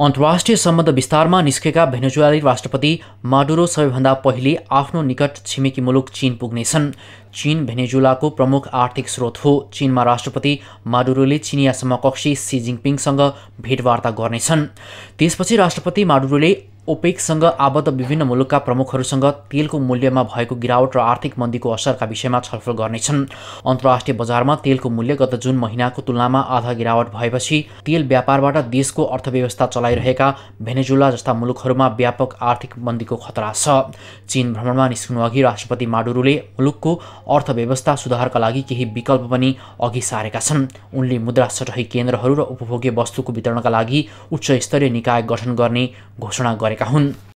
अन्तर्राष्ट्रिय सम्बन्ध विस्तारमा निस्केका भेनेजुवाली राष्ट्रपति माडुरो सबैभन्दा पहिले आफ्नो निकट छिमेकी मुलुक चीन पुग्नेछन् चीन भेनेजुलाको प्रमुख आर्थिक स्रोत हो चीनमा राष्ट्रपति माडुरोले चिनिया समकक्षी सी जिङपिङसँग भेटवार्ता गर्नेछन् त्यसपछि राष्ट्रपति माडुरोले ओपेकसँग आबद्ध विभिन्न मुलुकका प्रमुखहरूसँग तेलको मूल्यमा भएको गिरावट र आर्थिक मन्दीको असरका विषयमा छलफल गर्नेछन् अन्तर्राष्ट्रिय बजारमा तेलको मूल्य गत जुन महिनाको तुलनामा आधा गिरावट भएपछि तेल व्यापारबाट देशको अर्थव्यवस्था चलाइरहेका भेनेजुला जस्ता मुलुकहरूमा व्यापक आर्थिक मन्दीको खतरा छ चीन भ्रमणमा निस्कनु अघि राष्ट्रपति माडुरोले मुलुकको अर्थव्यवस्था सुधारका लागि केही विकल्प पनि अघि सारेका छन् उनले मुद्रा सटही केन्द्रहरू र उपभोग्य वस्तुको वितरणका लागि उच्च स्तरीय निकाय गठन गर्ने घोषणा गरेका हुन्